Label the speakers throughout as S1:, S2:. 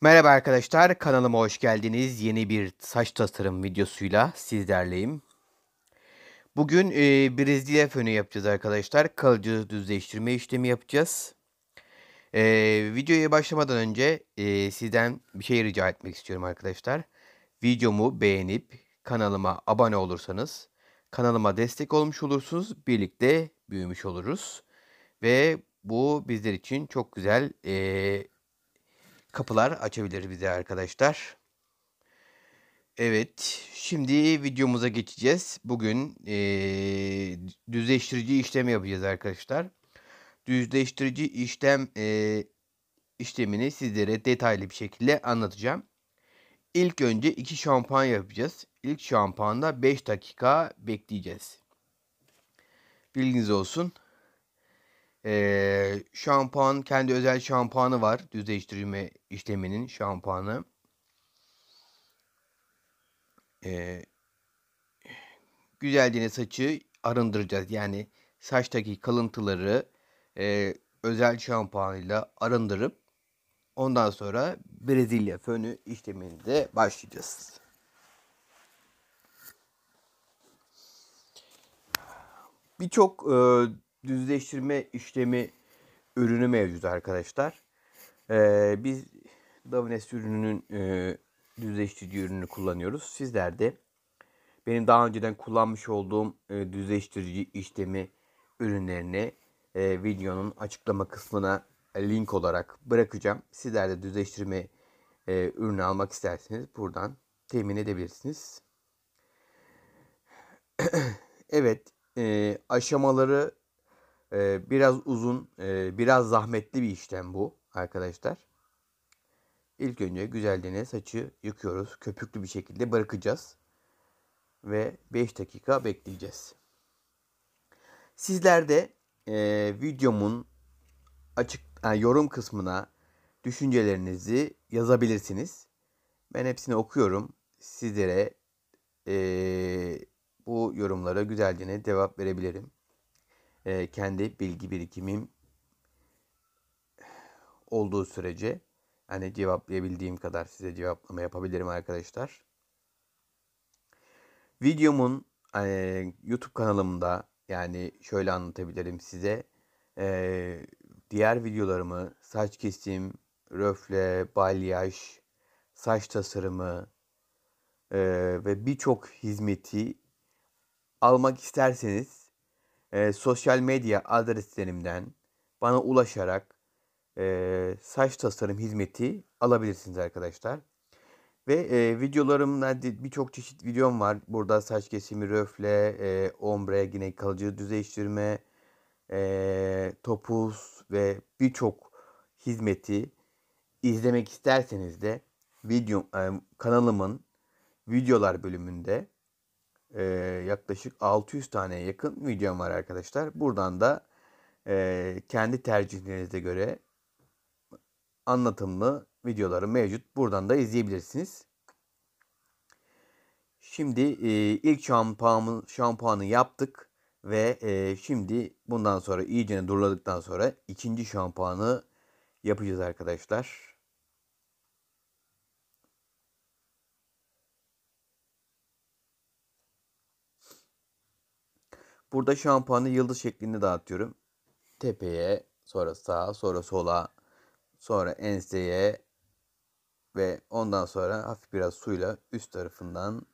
S1: Merhaba arkadaşlar kanalıma hoş geldiniz. Yeni bir saç tasarım videosuyla sizlerleyim. Bugün e, brezilya fönü yapacağız arkadaşlar. Kalıcı düzleştirme işlemi yapacağız. E, videoya başlamadan önce e, sizden bir şey rica etmek istiyorum arkadaşlar. Videomu beğenip kanalıma abone olursanız kanalıma destek olmuş olursunuz. Birlikte büyümüş oluruz. Ve bu bizler için çok güzel e, kapılar açabilir bize arkadaşlar. Evet, şimdi videomuza geçeceğiz. Bugün e, düzleştirici işlem yapacağız arkadaşlar. Düzleştirici işlem e, işlemini sizlere detaylı bir şekilde anlatacağım. İlk önce iki şampanya yapacağız. İlk şampanda 5 dakika bekleyeceğiz. Bilginiz olsun. Ee, şampuan kendi özel şampuanı var. Düzleştirme işleminin şampuanı. Ee, güzelliğine saçı arındıracağız. Yani saçtaki kalıntıları e, özel şampuanıyla arındırıp ondan sonra Brezilya fönü işleminde başlayacağız. Birçok e, düzleştirme işlemi ürünü mevcut arkadaşlar. Ee, biz Davines ürününün e, düzleştirici ürünü kullanıyoruz. Sizler de benim daha önceden kullanmış olduğum e, düzleştirici işlemi ürünlerini e, videonun açıklama kısmına link olarak bırakacağım. Sizler de düzleştirme e, ürünü almak isterseniz buradan temin edebilirsiniz. evet e, aşamaları ee, biraz uzun, e, biraz zahmetli bir işlem bu arkadaşlar. İlk önce güzelliğine saçı yıkıyoruz. Köpüklü bir şekilde bırakacağız. Ve 5 dakika bekleyeceğiz. Sizler de e, videomun açık yani yorum kısmına düşüncelerinizi yazabilirsiniz. Ben hepsini okuyorum. Sizlere e, bu yorumlara güzelliğine devam verebilirim e, kendi bilgi birikimim olduğu sürece hani cevaplayabildiğim kadar size cevaplama yapabilirim arkadaşlar. Videomun e, YouTube kanalımda yani şöyle anlatabilirim size. E, diğer videolarımı saç kesim, röfle, balyaj, saç tasarımı e, ve birçok hizmeti almak isterseniz e, sosyal medya adreslerimden bana ulaşarak e, saç tasarım hizmeti alabilirsiniz arkadaşlar. Ve e, videolarımda birçok çeşit videom var. Burada saç kesimi, röfle, e, ombre, yine kalıcı düzleştirme, e, topuz ve birçok hizmeti izlemek isterseniz de video e, kanalımın videolar bölümünde e, yaklaşık 600 tane yakın videom var arkadaşlar. Buradan da e, kendi tercihlerinize göre anlatımlı videoları mevcut. Buradan da izleyebilirsiniz. Şimdi e, ilk şampuanı, şampuanı yaptık ve e, şimdi bundan sonra iyice durladıktan sonra ikinci şampuanı yapacağız arkadaşlar. Burada şampuanı yıldız şeklinde dağıtıyorum. Tepeye, sonra sağa, sonra sola, sonra enseye ve ondan sonra hafif biraz suyla üst tarafından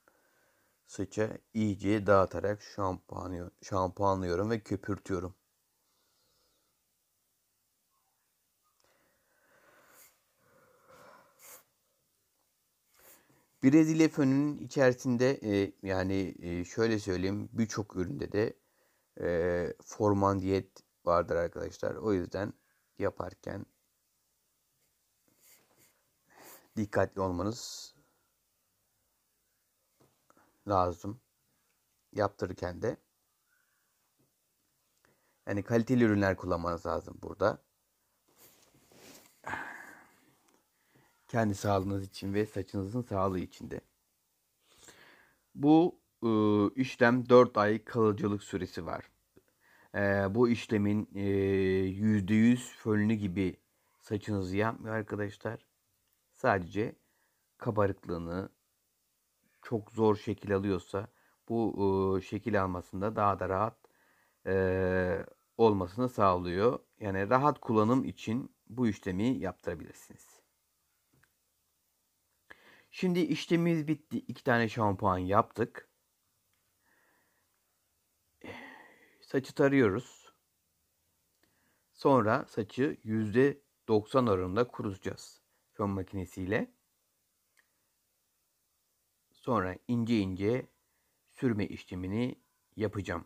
S1: saça iyice dağıtarak şampuanı, şampuanlıyorum ve köpürtüyorum. Brezilya fönünün içerisinde e, yani e, şöyle söyleyeyim birçok üründe de e, formandiyet vardır arkadaşlar. O yüzden yaparken dikkatli olmanız lazım. Yaptırırken de yani kaliteli ürünler kullanmanız lazım burada. Kendi sağlığınız için ve saçınızın sağlığı için de. Bu ıı, işlem 4 ay kalıcılık süresi var. E, bu işlemin e, %100 fönlü gibi saçınızı yapmıyor arkadaşlar. Sadece kabarıklığını çok zor şekil alıyorsa bu e, şekil almasında daha da rahat olmasını sağlıyor. Yani rahat kullanım için bu işlemi yaptırabilirsiniz. Şimdi işlemimiz bitti. İki tane şampuan yaptık. Saçı tarıyoruz. Sonra saçı %90 oranında kurutacağız fön makinesiyle. Sonra ince ince sürme işlemini yapacağım.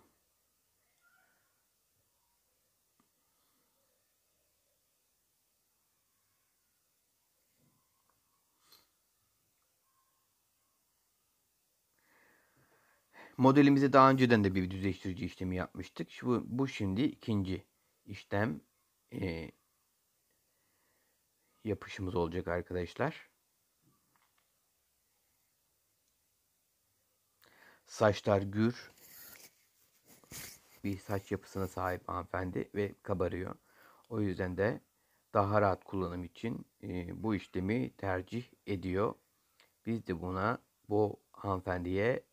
S1: Modelimizi daha önceden de bir düzleştirici işlemi yapmıştık. Şu, bu şimdi ikinci işlem e, yapışımız olacak arkadaşlar. Saçlar gür bir saç yapısına sahip hanımefendi ve kabarıyor. O yüzden de daha rahat kullanım için e, bu işlemi tercih ediyor. Biz de buna bu hanımefendiye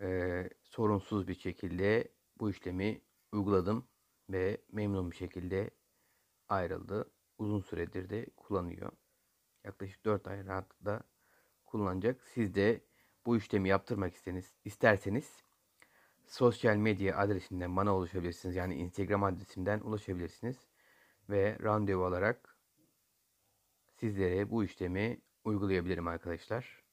S1: e, sorunsuz bir şekilde bu işlemi uyguladım ve memnun bir şekilde ayrıldı. Uzun süredir de kullanıyor. Yaklaşık 4 ay rahatlıkla kullanacak. Siz de bu işlemi yaptırmak isteniz, isterseniz sosyal medya adresinden bana ulaşabilirsiniz. Yani Instagram adresimden ulaşabilirsiniz. Ve randevu alarak sizlere bu işlemi uygulayabilirim arkadaşlar.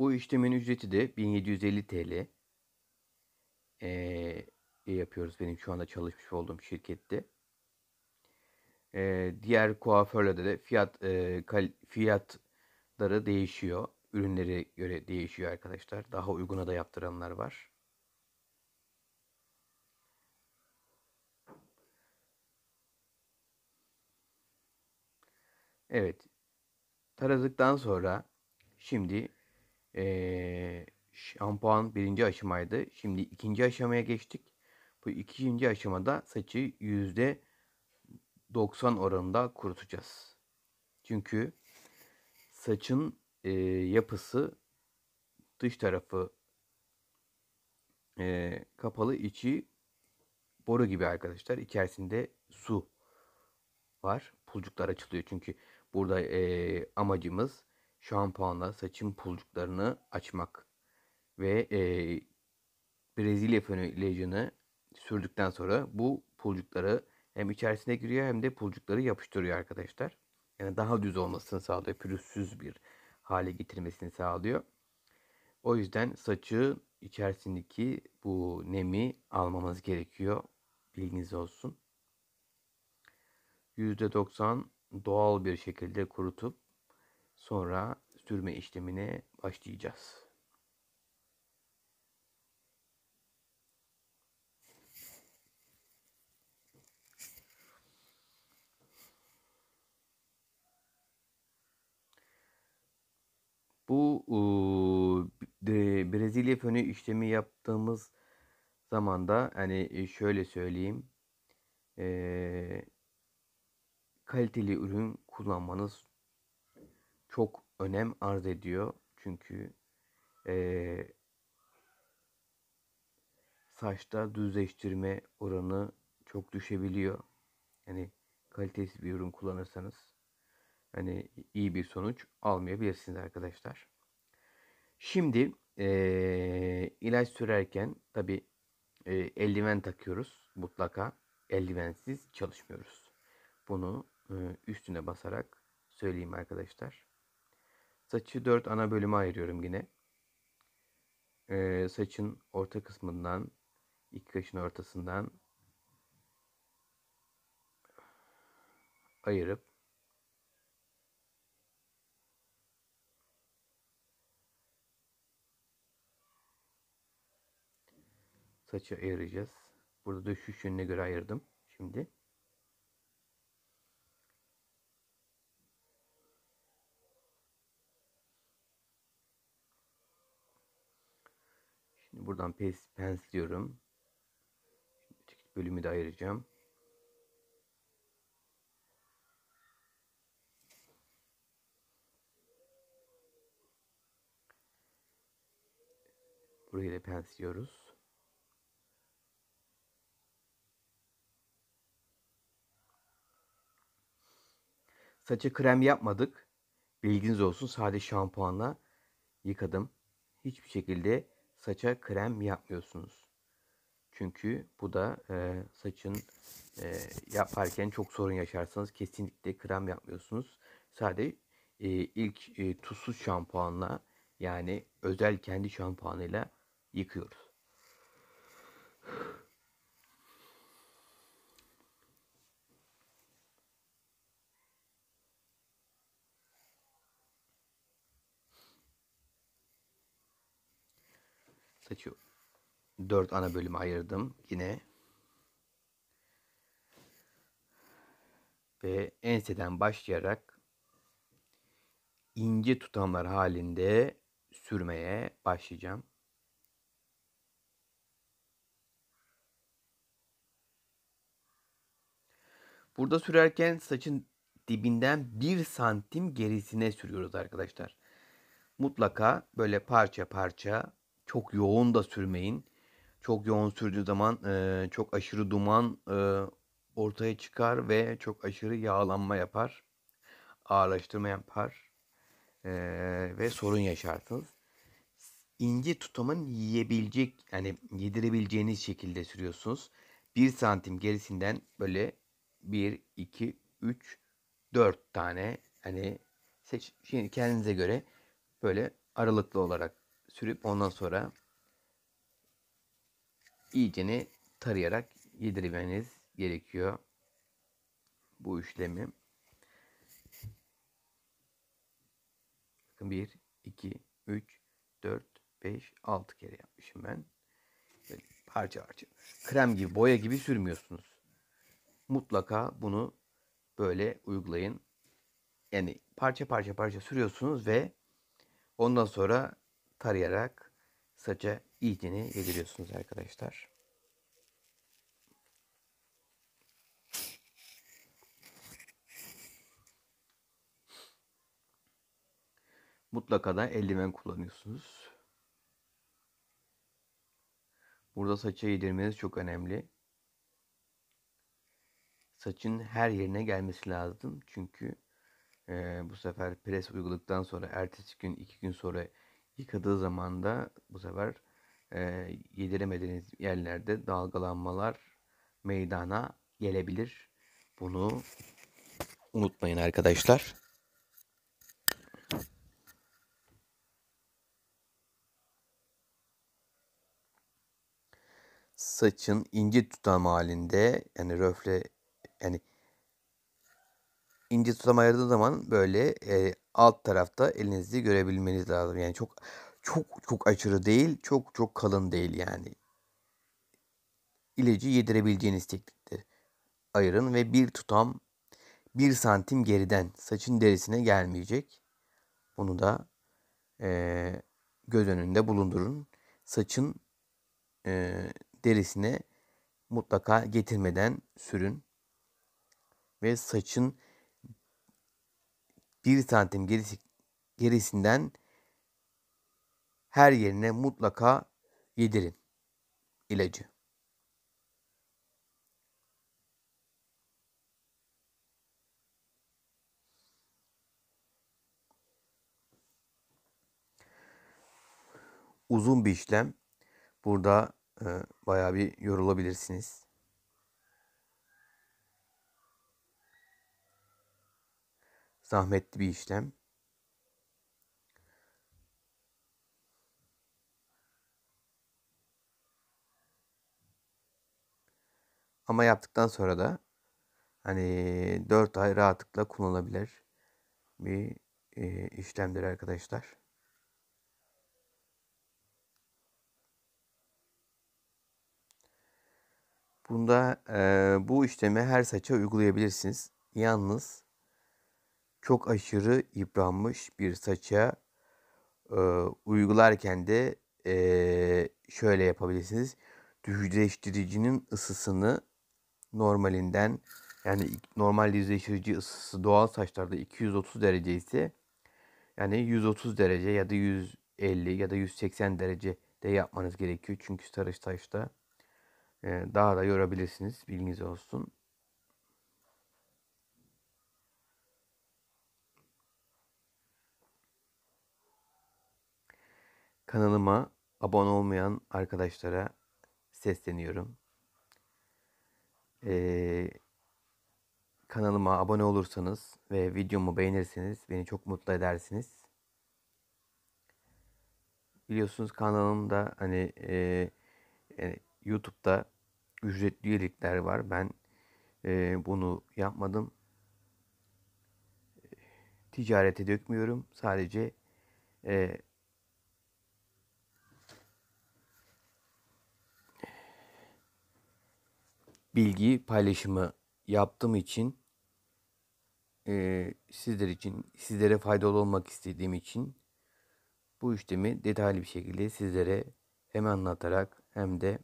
S1: Bu işlemin ücreti de 1750 TL. Ee, yapıyoruz benim şu anda çalışmış olduğum şirkette. Ee, diğer kuaförlerde de fiyat e, kal, fiyatları değişiyor. Ürünlere göre değişiyor arkadaşlar. Daha uyguna da yaptıranlar var. Evet. Taradıktan sonra şimdi e, şampuan birinci aşamaydı. Şimdi ikinci aşamaya geçtik. Bu ikinci aşamada saçı yüzde 90 oranında kurutacağız. Çünkü saçın e, yapısı dış tarafı e, kapalı içi boru gibi arkadaşlar. İçerisinde su var. Pulcuklar açılıyor çünkü burada e, amacımız şampuanla saçın pulcuklarını açmak ve e, Brezilya fönü sürdükten sonra bu pulcukları hem içerisine giriyor hem de pulcukları yapıştırıyor arkadaşlar. Yani daha düz olmasını sağlıyor. Pürüzsüz bir hale getirmesini sağlıyor. O yüzden saçı içerisindeki bu nemi almamız gerekiyor. Bilginiz olsun. %90 doğal bir şekilde kurutup Sonra sürme işlemine başlayacağız. Bu e, Brezilya fönü işlemi yaptığımız zamanda, da hani e, şöyle söyleyeyim e, kaliteli ürün kullanmanız çok önem arz ediyor. Çünkü e, saçta düzleştirme oranı çok düşebiliyor. Yani kalitesiz bir ürün kullanırsanız hani iyi bir sonuç almayabilirsiniz arkadaşlar. Şimdi e, ilaç sürerken tabi e, eldiven takıyoruz mutlaka. Eldivensiz çalışmıyoruz. Bunu e, üstüne basarak söyleyeyim arkadaşlar. Saçı dört ana bölüme ayırıyorum yine. Ee, saçın orta kısmından, iki kaşın ortasından ayırıp saçı ayıracağız. Burada düşüş yönüne göre ayırdım şimdi. Şimdi buradan pens diyorum. bölümü de ayıracağım. Burayı da pens diyoruz. Saça krem yapmadık. Bilginiz olsun. Sadece şampuanla yıkadım. Hiçbir şekilde saça krem yapmıyorsunuz. Çünkü bu da e, saçın e, yaparken çok sorun yaşarsanız kesinlikle krem yapmıyorsunuz. Sadece e, ilk e, tuzsuz şampuanla yani özel kendi şampuanıyla yıkıyoruz. Saçı 4 ana bölümü ayırdım yine. Ve enseden başlayarak ince tutamlar halinde sürmeye başlayacağım. Burada sürerken saçın dibinden 1 santim gerisine sürüyoruz arkadaşlar. Mutlaka böyle parça parça çok yoğun da sürmeyin. Çok yoğun sürdüğü zaman e, çok aşırı duman e, ortaya çıkar ve çok aşırı yağlanma yapar. Ağırlaştırma yapar. E, ve sorun yaşarsınız. İnce tutamın yiyebilecek yani yedirebileceğiniz şekilde sürüyorsunuz. 1 santim gerisinden böyle 1, 2, 3, 4 tane hani seç, şimdi kendinize göre böyle aralıklı olarak sürüp ondan sonra iyiceni tarayarak yedirmeniz gerekiyor bu işlemi. Bakın 1, 2, 3, 4, 5, 6 kere yapmışım ben. Böyle parça parça. Krem gibi, boya gibi sürmüyorsunuz. Mutlaka bunu böyle uygulayın. Yani parça parça parça sürüyorsunuz ve ondan sonra tarayarak saça iyicini yediriyorsunuz arkadaşlar. Mutlaka da eldiven kullanıyorsunuz. Burada saça yedirmeniz çok önemli. Saçın her yerine gelmesi lazım. Çünkü e, bu sefer pres uyguladıktan sonra ertesi gün iki gün sonra Yıkadığı zaman da bu sefer e, yediremediğiniz yerlerde dalgalanmalar meydana gelebilir. Bunu unutmayın arkadaşlar. Saçın ince tutam halinde yani röfle yani ince tutam ayırdığı zaman böyle e, alt tarafta elinizi görebilmeniz lazım. Yani çok çok çok aşırı değil, çok çok kalın değil yani. İlacı yedirebileceğiniz tekniktir. Ayırın ve bir tutam bir santim geriden saçın derisine gelmeyecek. Bunu da e, göz önünde bulundurun. Saçın e, derisine mutlaka getirmeden sürün. Ve saçın bir santim gerisi, gerisinden her yerine mutlaka yedirin ilacı. Uzun bir işlem. Burada e, bayağı bir yorulabilirsiniz. zahmetli bir işlem. Ama yaptıktan sonra da hani 4 ay rahatlıkla kullanılabilir bir e, işlemdir arkadaşlar. Bunda e, bu işlemi her saça uygulayabilirsiniz. Yalnız çok aşırı yıpranmış bir saça e, uygularken de e, şöyle yapabilirsiniz. Düzleştiricinin ısısını normalinden yani normal düzleştirici ısısı doğal saçlarda 230 derece ise yani 130 derece ya da 150 ya da 180 derece de yapmanız gerekiyor. Çünkü sarı saçta daha da yorabilirsiniz. Bilginiz olsun. Kanalıma abone olmayan arkadaşlara sesleniyorum. Ee, kanalıma abone olursanız ve videomu beğenirseniz beni çok mutlu edersiniz. Biliyorsunuz kanalımda hani e, yani e, YouTube'da ücretli üyelikler var. Ben e, bunu yapmadım. Ticarete dökmüyorum. Sadece e, bilgi paylaşımı yaptığım için e, sizler için sizlere faydalı olmak istediğim için bu işlemi detaylı bir şekilde sizlere hem anlatarak hem de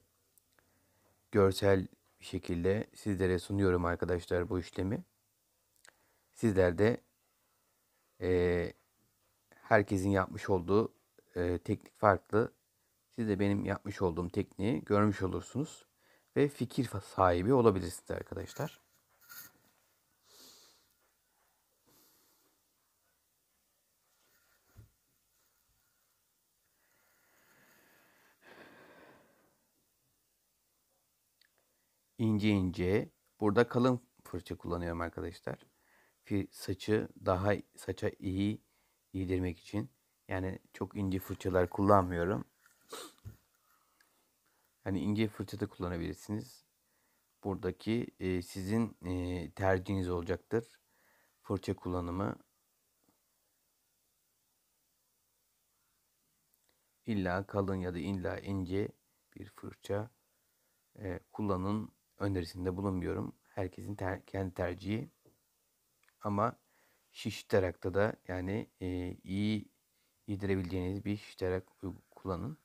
S1: görsel bir şekilde sizlere sunuyorum arkadaşlar bu işlemi. Sizler de e, herkesin yapmış olduğu e, teknik farklı. Siz de benim yapmış olduğum tekniği görmüş olursunuz ve fikir sahibi olabilirsiniz arkadaşlar. ince ince burada kalın fırça kullanıyorum arkadaşlar. Saçı daha saça iyi yedirmek için yani çok ince fırçalar kullanmıyorum. Hani ince fırça da kullanabilirsiniz. Buradaki e, sizin e, tercihiniz olacaktır. Fırça kullanımı illa kalın ya da illa ince bir fırça e, kullanın önerisinde bulunmuyorum. Herkesin ter, kendi tercihi. Ama şişterakta da yani e, iyi yedirebileceğiniz bir şişterak kullanın.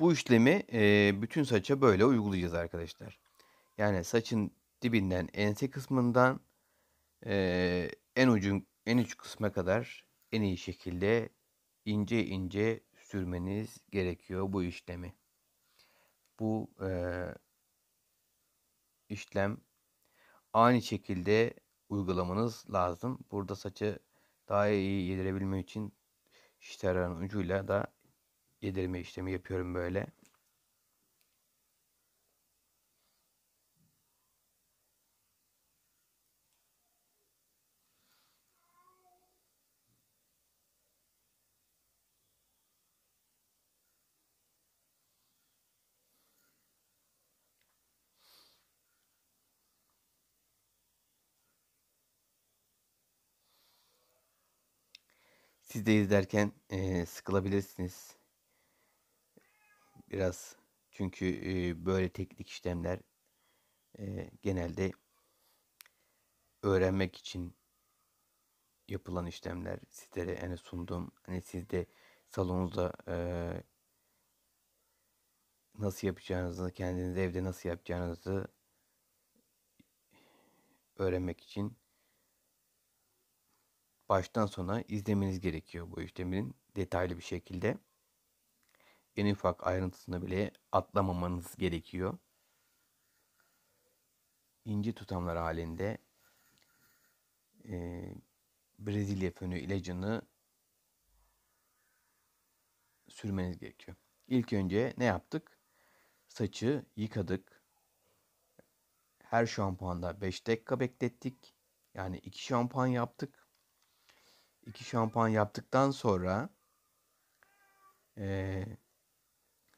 S1: Bu işlemi e, bütün saça böyle uygulayacağız arkadaşlar. Yani saçın dibinden ense kısmından e, en ucun en uç kısma kadar en iyi şekilde ince ince sürmeniz gerekiyor bu işlemi. Bu e, işlem aynı şekilde uygulamanız lazım. Burada saçı daha iyi yedirebilmek için şiş ucuyla da yedirme işlemi yapıyorum böyle. Siz de izlerken e, sıkılabilirsiniz biraz çünkü e, böyle teknik işlemler e, genelde öğrenmek için yapılan işlemler sizlere hani sundum hani siz de salonunuzda e, nasıl yapacağınızı kendiniz evde nasıl yapacağınızı öğrenmek için baştan sona izlemeniz gerekiyor bu işlemin detaylı bir şekilde en ufak ayrıntısını bile atlamamanız gerekiyor. İnce tutamlar halinde e, Brezilya fönü ilacını sürmeniz gerekiyor. İlk önce ne yaptık? Saçı yıkadık. Her şampuanda 5 dakika beklettik. Yani 2 şampuan yaptık. 2 şampuan yaptıktan sonra e,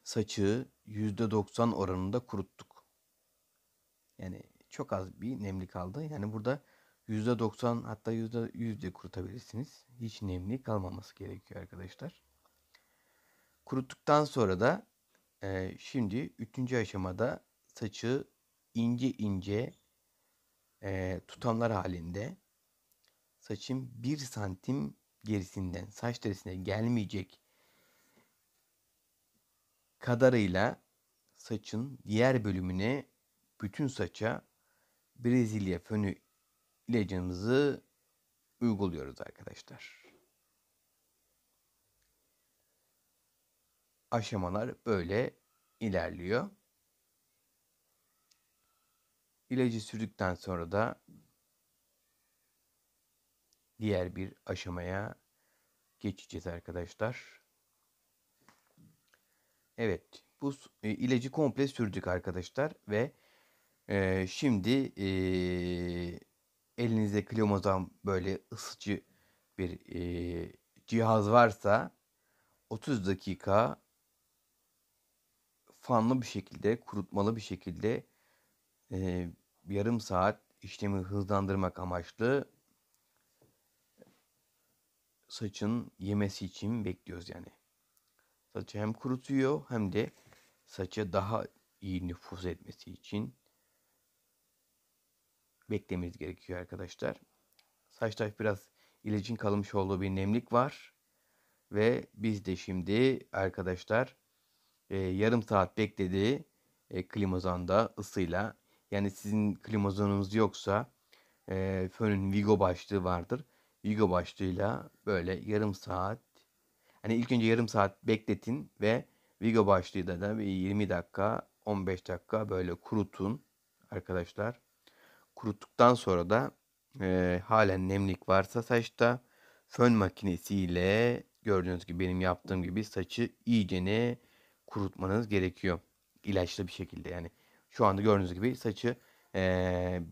S1: saçığı %90 oranında kuruttuk. Yani çok az bir nemli kaldı. Yani burada %90 hatta %100 de kurutabilirsiniz. Hiç nemli kalmaması gerekiyor arkadaşlar. Kuruttuktan sonra da e, şimdi 3. aşamada saçı ince ince e, tutamlar halinde saçın 1 santim gerisinden saç derisine gelmeyecek kadarıyla saçın diğer bölümüne bütün saça Brezilya fönü ilacımızı uyguluyoruz arkadaşlar. Aşamalar böyle ilerliyor. İlacı sürdükten sonra da diğer bir aşamaya geçeceğiz arkadaşlar. Evet bu e, ilacı komple sürdük arkadaşlar ve e, şimdi e, elinizde klomazam böyle ısıtıcı bir e, cihaz varsa 30 dakika fanlı bir şekilde kurutmalı bir şekilde e, yarım saat işlemi hızlandırmak amaçlı saçın yemesi için bekliyoruz yani. Saçı hem kurutuyor hem de saça daha iyi nüfuz etmesi için beklememiz gerekiyor arkadaşlar. Saçtaş biraz ilacın kalmış olduğu bir nemlik var. Ve biz de şimdi arkadaşlar e, yarım saat bekledi e, klimazonda ısıyla. Yani sizin klimazonunuz yoksa e, fönün Vigo başlığı vardır. Vigo başlığıyla böyle yarım saat Hani ilk önce yarım saat bekletin ve Vigo başlığıyla da 20 dakika 15 dakika böyle kurutun arkadaşlar. Kuruttuktan sonra da e, halen nemlik varsa saçta fön makinesiyle gördüğünüz gibi benim yaptığım gibi saçı iyicene kurutmanız gerekiyor. İlaçlı bir şekilde yani. Şu anda gördüğünüz gibi saçı e,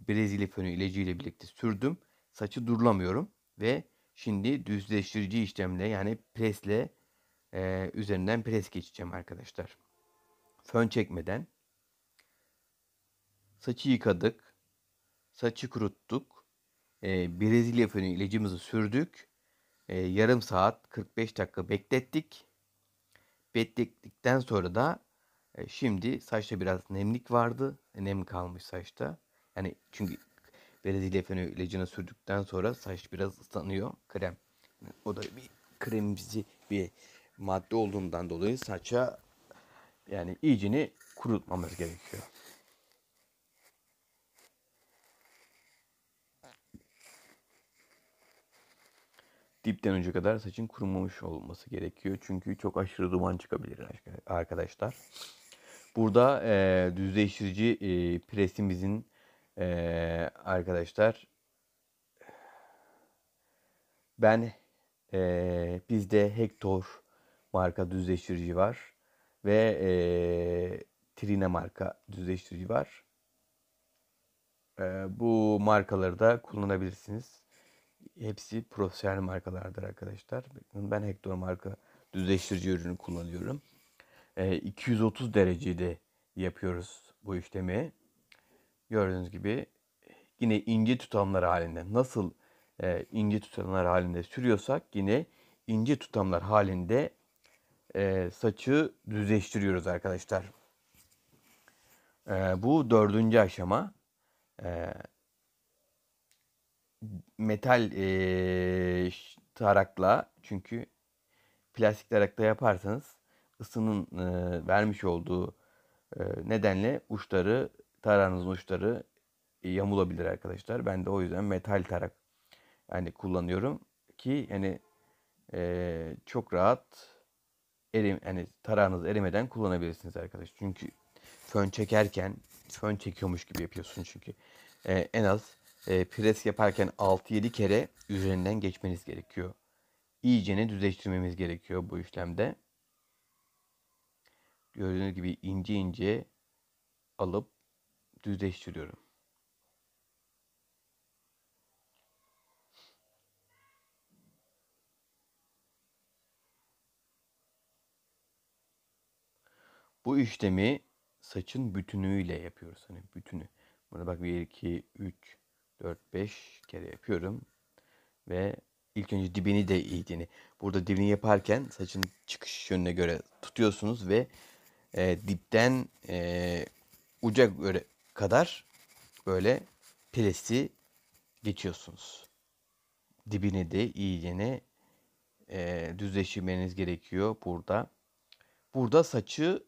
S1: Brezilya fönü ilacıyla birlikte sürdüm. Saçı durulamıyorum ve Şimdi düzleştirici işlemle yani presle e, üzerinden pres geçeceğim arkadaşlar. Fön çekmeden. Saçı yıkadık. Saçı kuruttuk. E, Brezilya fönü ilacımızı sürdük. E, yarım saat 45 dakika beklettik. Beklettikten sonra da e, şimdi saçta biraz nemlik vardı. Nem kalmış saçta. Yani çünkü Brezilya fenü sürdükten sonra saç biraz ıslanıyor. Krem. O da bir kremimsi bir madde olduğundan dolayı saça yani iyicini kurutmamız gerekiyor. dipten önce kadar saçın kurumamış olması gerekiyor. Çünkü çok aşırı duman çıkabilir arkadaşlar. Burada e, düzleştirici e, presimizin ee, arkadaşlar ben e, bizde Hector marka düzleştirici var ve e, Trine marka düzleştirici var. E, bu markaları da kullanabilirsiniz. Hepsi profesyonel markalardır arkadaşlar. Ben Hector marka düzleştirici ürünü kullanıyorum. E, 230 derecede yapıyoruz bu işlemi gördüğünüz gibi yine ince tutamlar halinde nasıl e, ince tutamlar halinde sürüyorsak yine ince tutamlar halinde e, saçı düzleştiriyoruz arkadaşlar. E, bu dördüncü aşama e, metal e, tarakla çünkü plastik tarakla yaparsanız ısının e, vermiş olduğu e, nedenle uçları tarağınızın uçları e, yamulabilir arkadaşlar. Ben de o yüzden metal tarak yani kullanıyorum ki hani e, çok rahat erim yani tarağınız erimeden kullanabilirsiniz arkadaş. Çünkü fön çekerken fön çekiyormuş gibi yapıyorsun çünkü. E, en az e, pres yaparken 6-7 kere üzerinden geçmeniz gerekiyor. İyicene düzleştirmemiz gerekiyor bu işlemde. Gördüğünüz gibi ince ince alıp düzleştiriyorum. Bu işlemi saçın bütünüyle yapıyoruz. Hani bütünü. Burada bak 1, 2, 3, 4, 5 kere yapıyorum. Ve ilk önce dibini de iğdini. Burada dibini yaparken saçın çıkış yönüne göre tutuyorsunuz ve e, dipten e, uca göre kadar böyle pilesi geçiyorsunuz. Dibini de iyiyene e, düzleştirmeniz gerekiyor burada. Burada saçı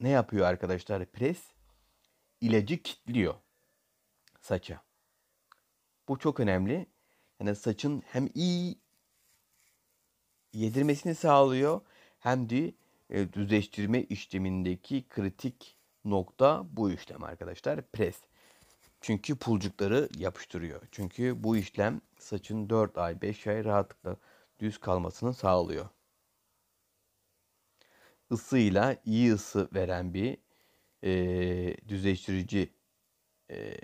S1: ne yapıyor arkadaşlar? Pres ilacı kitliyor saça. Bu çok önemli. Yani saçın hem iyi yedirmesini sağlıyor hem de e, düzleştirme işlemindeki kritik nokta bu işlem arkadaşlar. Pres. Çünkü pulcukları yapıştırıyor. Çünkü bu işlem saçın 4 ay 5 ay rahatlıkla düz kalmasını sağlıyor. Isıyla iyi ısı veren bir e, düzleştirici e,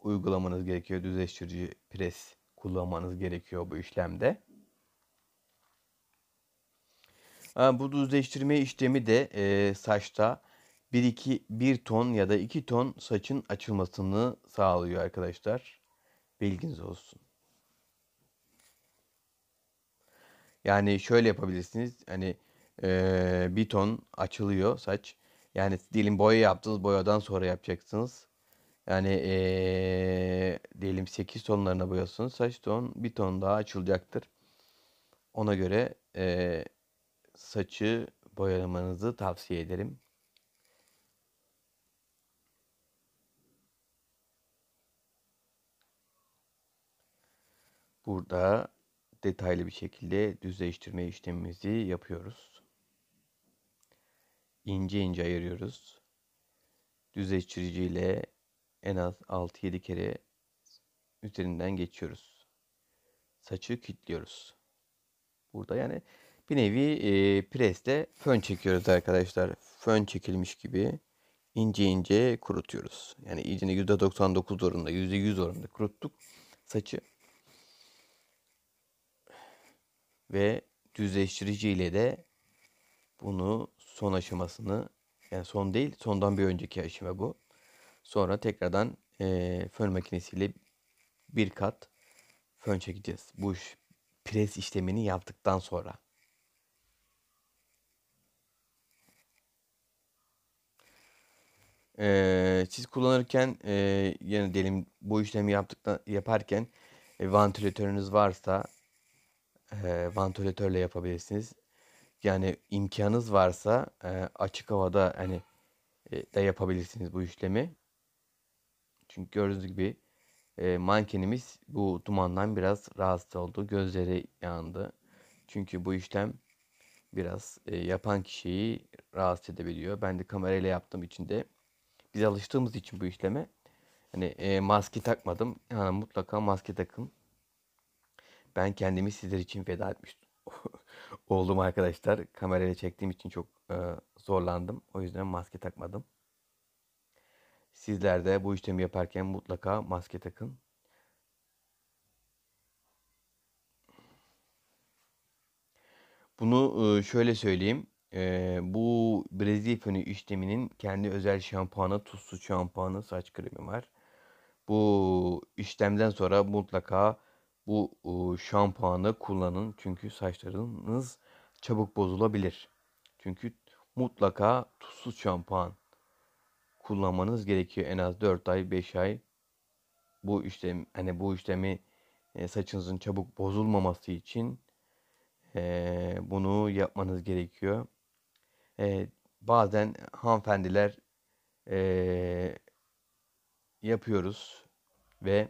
S1: uygulamanız gerekiyor. Düzleştirici pres kullanmanız gerekiyor bu işlemde. Bu düzleştirme işlemi de e, saçta 1 2 1 ton ya da 2 ton saçın açılmasını sağlıyor arkadaşlar. Bilginiz olsun. Yani şöyle yapabilirsiniz. Hani ee, bir ton açılıyor saç. Yani diyelim boya yaptınız. Boyadan sonra yapacaksınız. Yani ee, diyelim 8 tonlarına boyasınız. Saç ton bir ton daha açılacaktır. Ona göre ee, saçı boyamanızı tavsiye ederim. Burada detaylı bir şekilde düzleştirme işlemimizi yapıyoruz. İnce ince ayırıyoruz. Düzleştirici ile en az 6-7 kere üzerinden geçiyoruz. Saçı kilitliyoruz. Burada yani bir nevi e, presle fön çekiyoruz arkadaşlar. Fön çekilmiş gibi ince ince kurutuyoruz. Yani iyicene %99 oranında, %100 oranında kuruttuk saçı. ve düzleştirici ile de bunu son aşamasını yani son değil sondan bir önceki aşama bu. Sonra tekrardan e, fön makinesiyle bir kat fön çekeceğiz. Bu iş, pres işlemini yaptıktan sonra. Ee, siz kullanırken e, yani diyelim bu işlemi yaptıktan yaparken e, vantilatörünüz varsa e, vantilatörle yapabilirsiniz. Yani imkanınız varsa e, açık havada hani e, de yapabilirsiniz bu işlemi. Çünkü gördüğünüz gibi e, mankenimiz bu dumandan biraz rahatsız oldu. Gözleri yandı. Çünkü bu işlem biraz e, yapan kişiyi rahatsız edebiliyor. Ben de kamerayla yaptığım için de biz alıştığımız için bu işleme hani e, maske takmadım. Yani mutlaka maske takın. Ben kendimi sizler için feda etmiştim. Oldum arkadaşlar. Kamerayla çektiğim için çok e, zorlandım. O yüzden maske takmadım. Sizler de bu işlemi yaparken mutlaka maske takın. Bunu e, şöyle söyleyeyim. E, bu Brezilya fönü işleminin kendi özel şampuanı, tuzlu şampuanı, saç kremi var. Bu işlemden sonra mutlaka bu şampuanı kullanın çünkü saçlarınız çabuk bozulabilir. Çünkü mutlaka tuzsuz şampuan kullanmanız gerekiyor en az 4 ay 5 ay. Bu işlem hani bu işlemi e, saçınızın çabuk bozulmaması için e, bunu yapmanız gerekiyor. E, bazen hanımefendiler yapıyoruz ve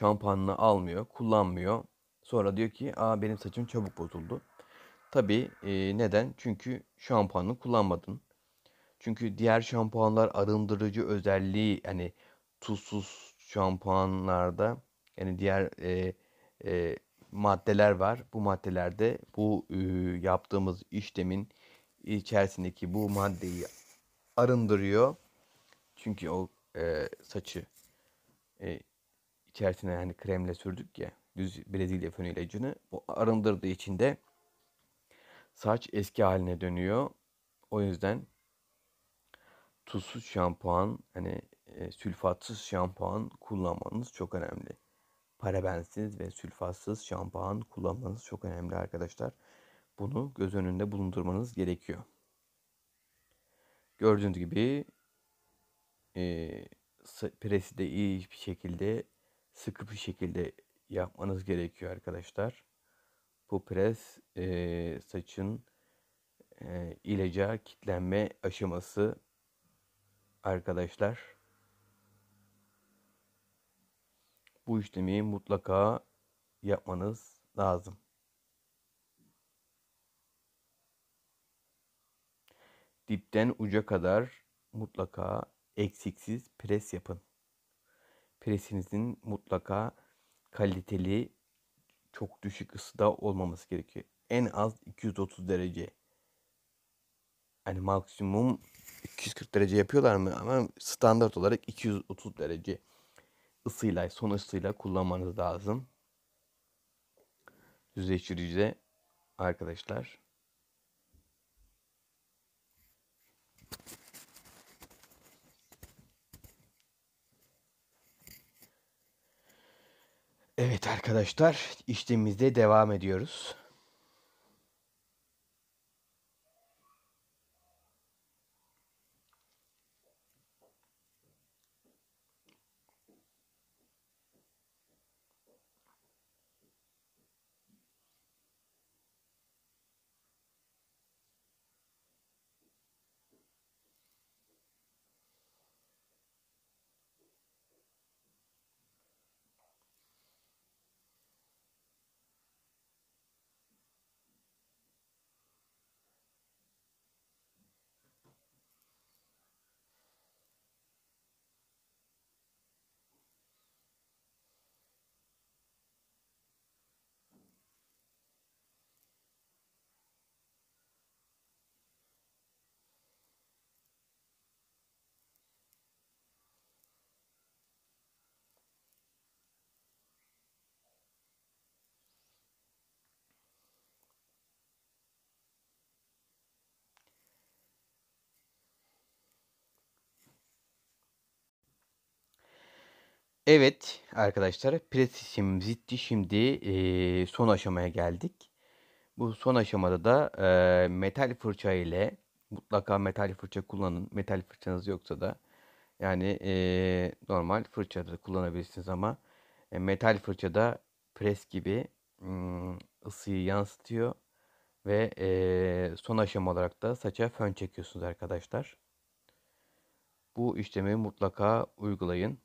S1: şampuanını almıyor, kullanmıyor. Sonra diyor ki aa benim saçım çabuk bozuldu. Tabii e, neden? Çünkü şampuanı kullanmadın. Çünkü diğer şampuanlar arındırıcı özelliği yani tuzsuz şampuanlarda yani diğer e, e, maddeler var. Bu maddelerde bu e, yaptığımız işlemin içerisindeki bu maddeyi arındırıyor. Çünkü o e, saçı e, içerisine yani kremle sürdük ya düz Brezilya fönü ilacını bu arındırdığı için de saç eski haline dönüyor. O yüzden tuzsuz şampuan hani e, sülfatsız şampuan kullanmanız çok önemli. Parabensiz ve sülfatsız şampuan kullanmanız çok önemli arkadaşlar. Bunu göz önünde bulundurmanız gerekiyor. Gördüğünüz gibi e, presi de iyi bir şekilde sıkı bir şekilde yapmanız gerekiyor arkadaşlar. Bu pres e, saçın e, ilaca kitlenme aşaması arkadaşlar. Bu işlemi mutlaka yapmanız lazım. Dipten uca kadar mutlaka eksiksiz pres yapın presinizin mutlaka kaliteli çok düşük ısıda olmaması gerekiyor. En az 230 derece. hani maksimum 240 derece yapıyorlar mı? Ama standart olarak 230 derece ısıyla, son ısıyla kullanmanız lazım. Düzleştiricide arkadaşlar. Evet arkadaşlar işlemimize devam ediyoruz. Evet arkadaşlar presişim zitti şimdi e, son aşamaya geldik. Bu son aşamada da e, metal fırça ile mutlaka metal fırça kullanın. Metal fırçanız yoksa da yani e, normal fırça da kullanabilirsiniz ama e, metal fırça da pres gibi ısıyı yansıtıyor ve e, son aşama olarak da saça fön çekiyorsunuz arkadaşlar. Bu işlemi mutlaka uygulayın.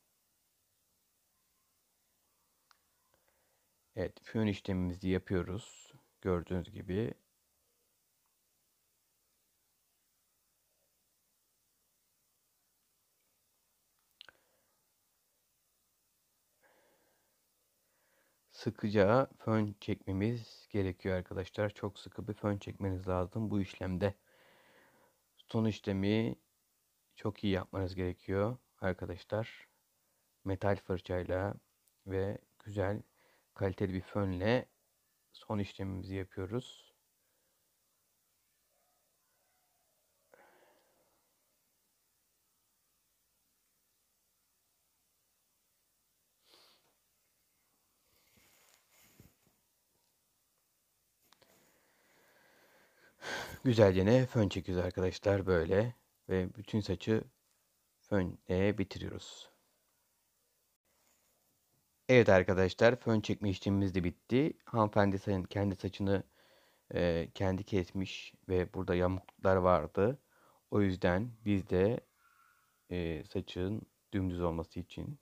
S1: Evet, fön işlemimizi yapıyoruz. Gördüğünüz gibi sıkıca fön çekmemiz gerekiyor arkadaşlar. Çok sıkı bir fön çekmeniz lazım bu işlemde. Son işlemi çok iyi yapmanız gerekiyor arkadaşlar. Metal fırçayla ve güzel kaliteli bir fönle son işlemimizi yapıyoruz. Güzelce ne fön çekiyoruz arkadaşlar böyle ve bütün saçı fönle bitiriyoruz. Evet arkadaşlar fön çekme işlemimiz de bitti. Hanımefendi sayın kendi saçını e, kendi kesmiş ve burada yamuklar vardı. O yüzden biz de e, saçın dümdüz olması için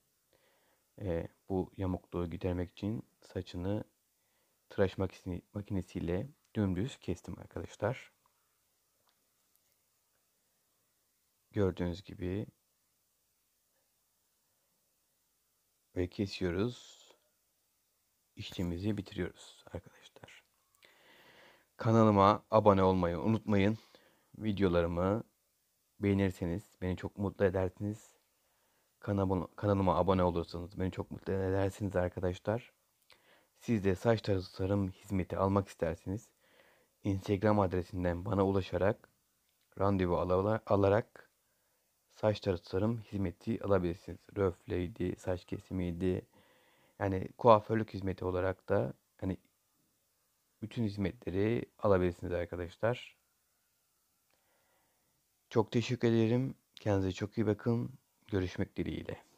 S1: e, bu yamukluğu gidermek için saçını tıraş makinesiyle dümdüz kestim arkadaşlar. Gördüğünüz gibi Ve kesiyoruz. İşlemimizi bitiriyoruz arkadaşlar. Kanalıma abone olmayı unutmayın. Videolarımı beğenirseniz beni çok mutlu edersiniz. Kanalıma abone olursanız beni çok mutlu edersiniz arkadaşlar. Siz de saç tasarım hizmeti almak isterseniz Instagram adresinden bana ulaşarak randevu alarak saç tasarım hizmeti alabilirsiniz. Röfleydi, saç kesimiydi. Yani kuaförlük hizmeti olarak da hani bütün hizmetleri alabilirsiniz arkadaşlar. Çok teşekkür ederim. Kendinize çok iyi bakın. Görüşmek dileğiyle.